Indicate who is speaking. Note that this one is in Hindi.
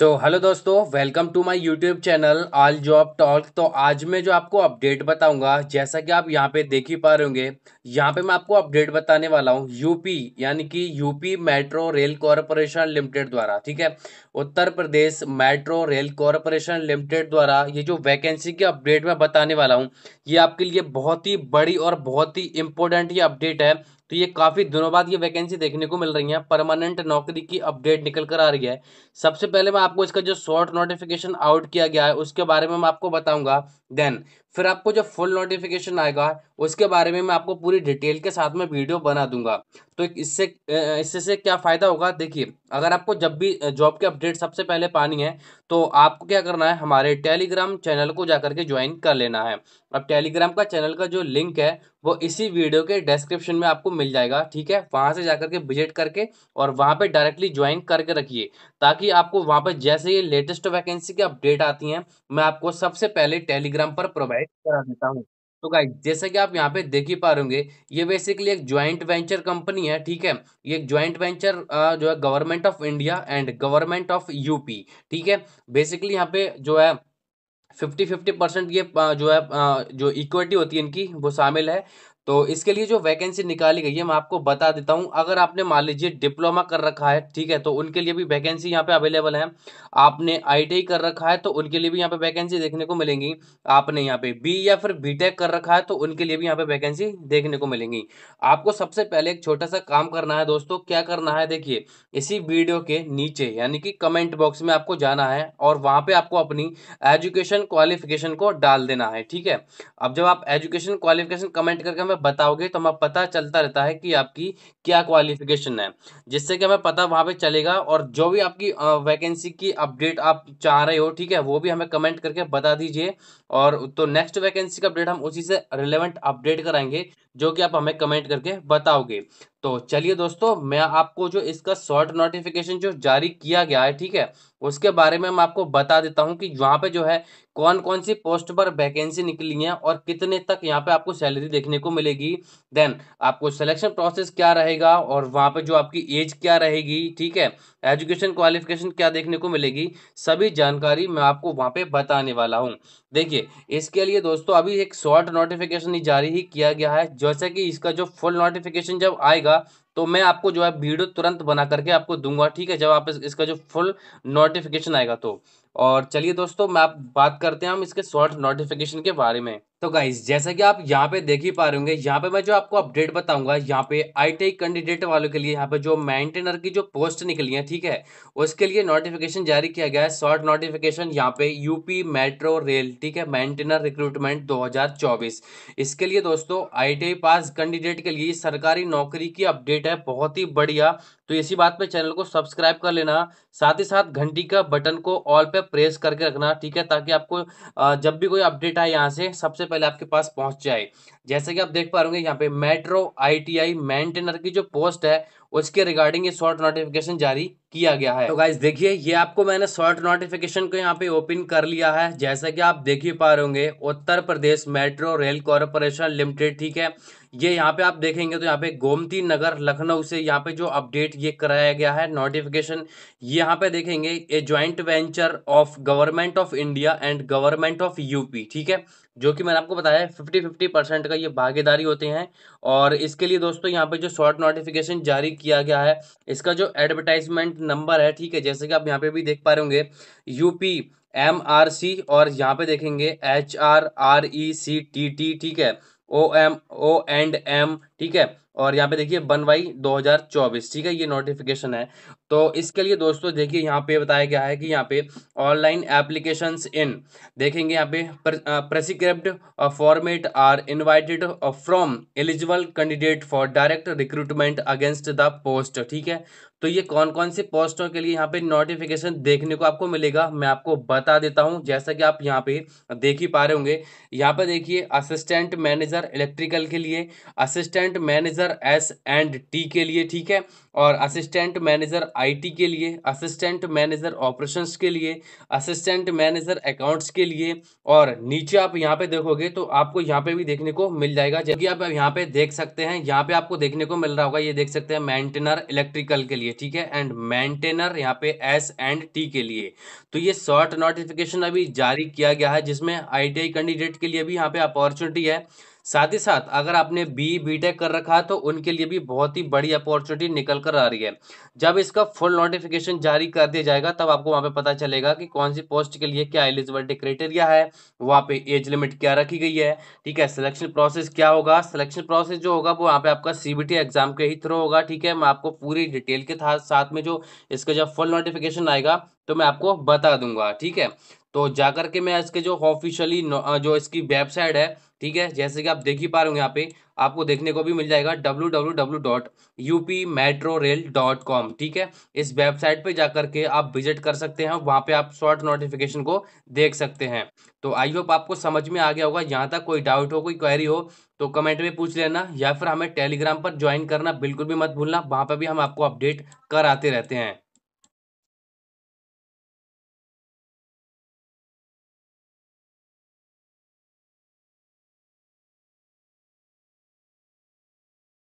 Speaker 1: सो so, हेलो दोस्तों welcome to my YouTube channel all job talk तो आज मैं जो आपको अपडेट बताऊंगा जैसा कि आप यहां पे देख ही पा रहे होंगे यहां पे मैं आपको अपडेट बताने वाला हूं यूपी यानी कि UP metro rail corporation limited द्वारा ठीक है Uttar Pradesh metro rail corporation limited द्वारा ये जो वैकेंसी की अपडेट मैं बताने वाला हूँ ये आपके लिए बहुत ही बड़ी और बहुत ही इंपॉर्टेंट ये अपडेट है तो ये काफ़ी दिनों बाद ये वैकेंसी देखने को मिल रही है परमानेंट नौकरी की अपडेट निकल कर आ रही है सबसे पहले मैं आपको इसका जो शॉर्ट नोटिफिकेशन आउट किया गया है उसके बारे में मैं आपको बताऊंगा देन फिर आपको जो फुल नोटिफिकेशन आएगा उसके बारे में मैं आपको पूरी डिटेल के साथ में वीडियो बना दूंगा तो इससे इससे से क्या फ़ायदा होगा देखिए अगर आपको जब भी जॉब के अपडेट सबसे पहले पानी है तो आपको क्या करना है हमारे टेलीग्राम चैनल को जा के ज्वाइन कर लेना है अब टेलीग्राम का चैनल का जो लिंक है वो इसी वीडियो के डिस्क्रिप्शन में आपको मिल जाएगा ठीक है वहाँ से जाकर के विजिट करके और वहाँ पर डायरेक्टली ज्वाइन करके रखिए ताकि आपको वहाँ पर जैसे ये लेटेस्ट वैकेंसी की अपडेट आती हैं मैं आपको सबसे पहले टेलीग्राम पर प्रोवाइड गाइड करा देता हूँ तो गाइड जैसे कि आप यहाँ पे देख ही पा रहे ये बेसिकली एक ज्वाइंट वेंचर कंपनी है ठीक है ये एक ज्वाइंट वेंचर जो है government of India and government of UP ठीक है बेसिकली यहाँ पे जो है फिफ्टी फिफ्टी परसेंट ये जो है जो इक्विटी होती है इनकी वो शामिल है तो इसके लिए जो वैकेंसी निकाली गई है मैं आपको बता देता हूँ अगर आपने मान लीजिए डिप्लोमा कर रखा है ठीक है तो उनके लिए भी वैकेंसी यहाँ पे अवेलेबल है आपने आईटीआई कर रखा है तो उनके लिए भी यहाँ पे वैकेंसी देखने को मिलेंगी आपने यहाँ पे बी या फिर बीटेक कर रखा है तो उनके लिए भी यहाँ पे वैकेंसी देखने को मिलेंगी आपको सबसे पहले एक छोटा सा काम करना है दोस्तों क्या करना है देखिए इसी वीडियो के नीचे यानी कि कमेंट बॉक्स में आपको जाना है और वहाँ पे आपको अपनी एजुकेशन क्वालिफिकेशन को डाल देना है ठीक है अब जब आप एजुकेशन क्वालिफिकेशन कमेंट करके हमें आप बताओगे तो हमें पता चलता रहता है कि आपकी क्या क्वालिफिकेशन है जिससे कि हमें पता वहाँ पे चलेगा और जो भी आपकी वैकेंसी की अपडेट आप चाह रहे हो ठीक है वो भी हमें कमेंट करके बता दीजिए और तो नेक्स्ट वैकेंसी का अपडेट हम उसी से रिलेवेंट अपडेट कराएंगे जो कि आप हमें कमेंट करके बताओगे तो चलिए दोस्तों मैं आपको जो इसका शॉर्ट नोटिफिकेशन जो जारी किया गया है ठीक है उसके बारे में मैं आपको बता देता हूं कि यहाँ पे जो है कौन कौन सी पोस्ट पर वैकेंसी निकली है और कितने तक यहाँ पे आपको सैलरी देखने को मिलेगी देन आपको सिलेक्शन प्रोसेस क्या रहेगा और वहाँ पे जो आपकी एज क्या रहेगी ठीक है एजुकेशन क्वालिफिकेशन क्या देखने को मिलेगी सभी जानकारी मैं आपको वहाँ पे बताने वाला हूँ देखिए इसके लिए दोस्तों अभी एक शॉर्ट नोटिफिकेशन जारी ही किया गया है जो जैसा कि इसका जो फुल नोटिफिकेशन जब आएगा तो मैं आपको जो है वीडियो तुरंत बना करके आपको दूंगा ठीक है जब आप इसका जो फुल नोटिफिकेशन आएगा तो और चलिए दोस्तों मैं आप बात करते हैं हम इसके शॉर्ट नोटिफिकेशन के बारे में तो गाइज जैसा कि आप यहाँ पे देख ही पा रहे होंगे यहाँ पे मैं जो आपको अपडेट बताऊंगा यहाँ पे आईटीआई कैंडिडेट वालों के लिए यहाँ पे जो मेंटेनर की जो पोस्ट निकली है ठीक है उसके लिए नोटिफिकेशन जारी किया गया है शॉर्ट नोटिफिकेशन यहाँ पे यूपी मेट्रो रेल ठीक है मेंटेनर रिक्रूटमेंट दो इसके लिए दोस्तों आई पास कैंडिडेट के लिए सरकारी नौकरी की अपडेट है बहुत ही बढ़िया तो इसी बात पे चैनल को सब्सक्राइब कर लेना साथ ही साथ घंटी का बटन को ऑल पे प्रेस करके रखना ठीक है ताकि आपको जब भी कोई अपडेट आए यहाँ से सबसे पहले आपके पास पहुंच जाए जैसे कि आप देख पा रहे यहाँ पे मेट्रो आई मेंटेनर की जो पोस्ट है उसके रिगार्डिंग ये शॉर्ट नोटिफिकेशन जारी किया गया है तो गाइज देखिए ये आपको मैंने शॉर्ट नोटिफिकेशन को यहाँ पे ओपन कर लिया है जैसा कि आप देख ही पा रहे होंगे Uttar Pradesh metro rail corporation limited ठीक है ये यहाँ पे आप देखेंगे तो यहाँ पे गोमती नगर लखनऊ से यहाँ पे जो अपडेट ये कराया गया है नोटिफिकेशन यहाँ पे देखेंगे a joint venture of government of India and government of UP ठीक है जो कि मैंने आपको बताया फिफ्टी फिफ्टी परसेंट का ये भागीदारी होते हैं और इसके लिए दोस्तों यहाँ पे जो शॉर्ट नोटिफिकेशन जारी किया गया है इसका जो एडवर्टाइजमेंट नंबर है ठीक है जैसे कि आप यहाँ पे भी देख पा रहे होंगे यूपी एम आर सी और यहाँ पे देखेंगे H R R E C T T ठीक है O M O and M ठीक है और यहाँ पे देखिए वन बाई दो हज़ार चौबीस ठीक है ये नोटिफिकेशन है तो इसके लिए दोस्तों देखिए यहाँ पे बताया गया है कि यहाँ पे ऑनलाइन एप्लीकेशन इन देखेंगे यहाँ पे prescribed format are invited from eligible candidate for direct recruitment against the post ठीक है तो ये कौन कौन से पोस्टों के लिए यहाँ पे नोटिफिकेशन देखने को आपको मिलेगा मैं आपको बता देता हूँ जैसा कि आप यहाँ पे देख ही पा रहे होंगे यहाँ पे देखिए असिस्टेंट मैनेजर इलेक्ट्रिकल के लिए assistant manager manager S and T के लिए ठीक है और असिस्टेंट मैनेजर आईटी के लिए असिस्टेंट मैनेजर ऑपरेशंस के लिए असिस्टेंट मैनेजर अकाउंट्स के लिए और नीचे आप यहाँ पे देखोगे तो आपको यहाँ पे भी देखने को मिल जाएगा जबकि आप यहाँ पे देख सकते हैं यहाँ पे आपको देखने को मिल रहा होगा ये देख सकते हैं मैंटेनर इलेक्ट्रिकल के लिए ठीक है एंड मैंटेनर यहाँ पे एस एंड टी के लिए तो ये शॉर्ट नोटिफिकेशन अभी जारी किया गया है जिसमें आई कैंडिडेट के लिए भी यहाँ पे अपॉर्चुनिटी है साथ ही साथ अगर आपने बी बी टेक कर रखा है तो उनके लिए भी बहुत ही बड़ी अपॉर्चुनिटी निकल कर आ रही है जब इसका फुल नोटिफिकेशन जारी कर दिया जाएगा तब आपको वहाँ पे पता चलेगा कि कौन सी पोस्ट के लिए क्या एलिजिबिलिटी क्राइटेरिया है वहाँ पे एज लिमिट क्या रखी गई है ठीक है सिलेक्शन प्रोसेस क्या होगा सिलेक्शन प्रोसेस जो होगा वो वहाँ पे आपका सी एग्जाम के ही थ्रू होगा ठीक है मैं आपको पूरी डिटेल के साथ में जो इसका जब फुल नोटिफिकेशन आएगा तो मैं आपको बता दूंगा ठीक है तो जाकर के मैं इसके जो ऑफिशियली जो इसकी वेबसाइट है ठीक है जैसे कि आप देख ही पा रहे हो यहाँ पे आपको देखने को भी मिल जाएगा W W dot metro rail dot com ठीक है इस वेबसाइट पे जाकर के आप विजिट कर सकते हैं वहाँ पे आप शॉर्ट नोटिफिकेशन को देख सकते हैं तो आई होप आपको समझ में आ गया होगा यहाँ तक कोई डाउट हो कोई क्वेरी हो तो कमेंट में पूछ लेना या फिर हमें टेलीग्राम पर ज्वाइन करना बिल्कुल भी मत भूलना वहाँ पर भी हम आपको अपडेट कराते रहते हैं